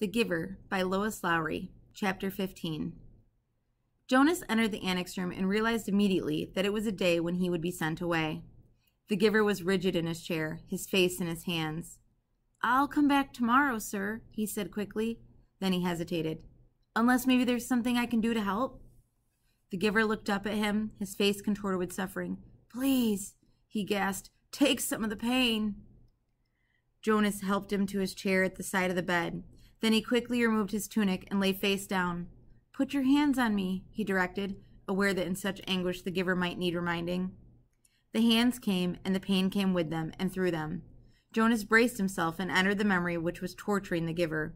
The Giver by Lois Lowry, Chapter 15. Jonas entered the annex room and realized immediately that it was a day when he would be sent away. The giver was rigid in his chair, his face in his hands. I'll come back tomorrow, sir, he said quickly. Then he hesitated. Unless maybe there's something I can do to help? The giver looked up at him, his face contorted with suffering. Please, he gasped, take some of the pain. Jonas helped him to his chair at the side of the bed. Then he quickly removed his tunic and lay face down. Put your hands on me, he directed, aware that in such anguish the giver might need reminding. The hands came, and the pain came with them and through them. Jonas braced himself and entered the memory which was torturing the giver.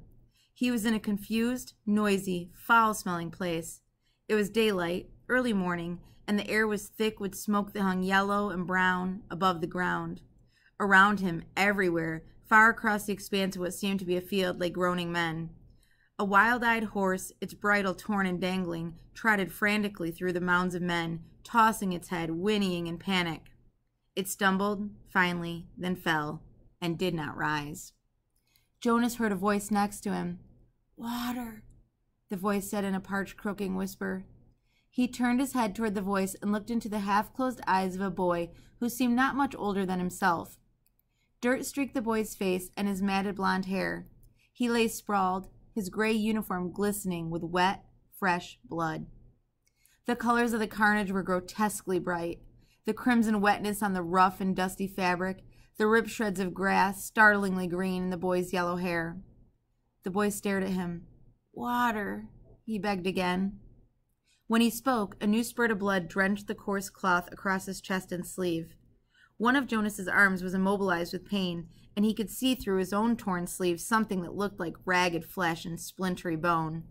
He was in a confused, noisy, foul smelling place. It was daylight, early morning, and the air was thick with smoke that hung yellow and brown above the ground. Around him, everywhere, Far across the expanse of what seemed to be a field lay groaning men. A wild eyed horse, its bridle torn and dangling, trotted frantically through the mounds of men, tossing its head, whinnying in panic. It stumbled, finally, then fell, and did not rise. Jonas heard a voice next to him. Water, the voice said in a parched, croaking whisper. He turned his head toward the voice and looked into the half closed eyes of a boy who seemed not much older than himself. Dirt streaked the boy's face and his matted blond hair. He lay sprawled, his gray uniform glistening with wet, fresh blood. The colors of the carnage were grotesquely bright. The crimson wetness on the rough and dusty fabric, the ripped shreds of grass startlingly green in the boy's yellow hair. The boy stared at him. Water, he begged again. When he spoke, a new spurt of blood drenched the coarse cloth across his chest and sleeve. One of Jonas's arms was immobilized with pain, and he could see through his own torn sleeve something that looked like ragged flesh and splintery bone.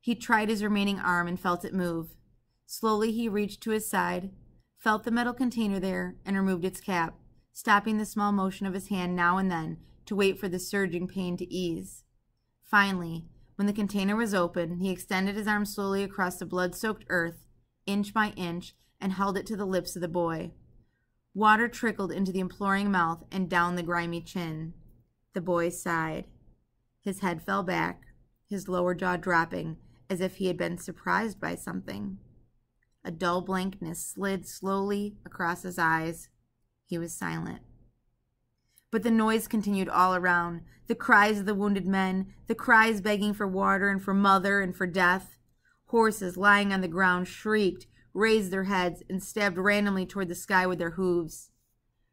He tried his remaining arm and felt it move. Slowly he reached to his side, felt the metal container there, and removed its cap, stopping the small motion of his hand now and then to wait for the surging pain to ease. Finally, when the container was open, he extended his arm slowly across the blood soaked earth, inch by inch, and held it to the lips of the boy. Water trickled into the imploring mouth and down the grimy chin. The boy sighed. His head fell back, his lower jaw dropping as if he had been surprised by something. A dull blankness slid slowly across his eyes. He was silent. But the noise continued all around the cries of the wounded men, the cries begging for water and for mother and for death. Horses lying on the ground shrieked raised their heads and stabbed randomly toward the sky with their hooves.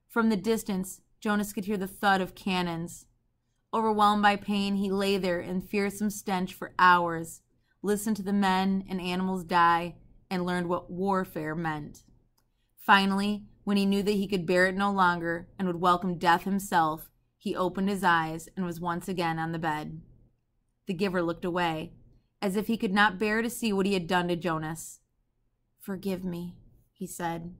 From the distance, Jonas could hear the thud of cannons. Overwhelmed by pain, he lay there in fearsome stench for hours, listened to the men and animals die, and learned what warfare meant. Finally, when he knew that he could bear it no longer and would welcome death himself, he opened his eyes and was once again on the bed. The giver looked away, as if he could not bear to see what he had done to Jonas. Forgive me, he said,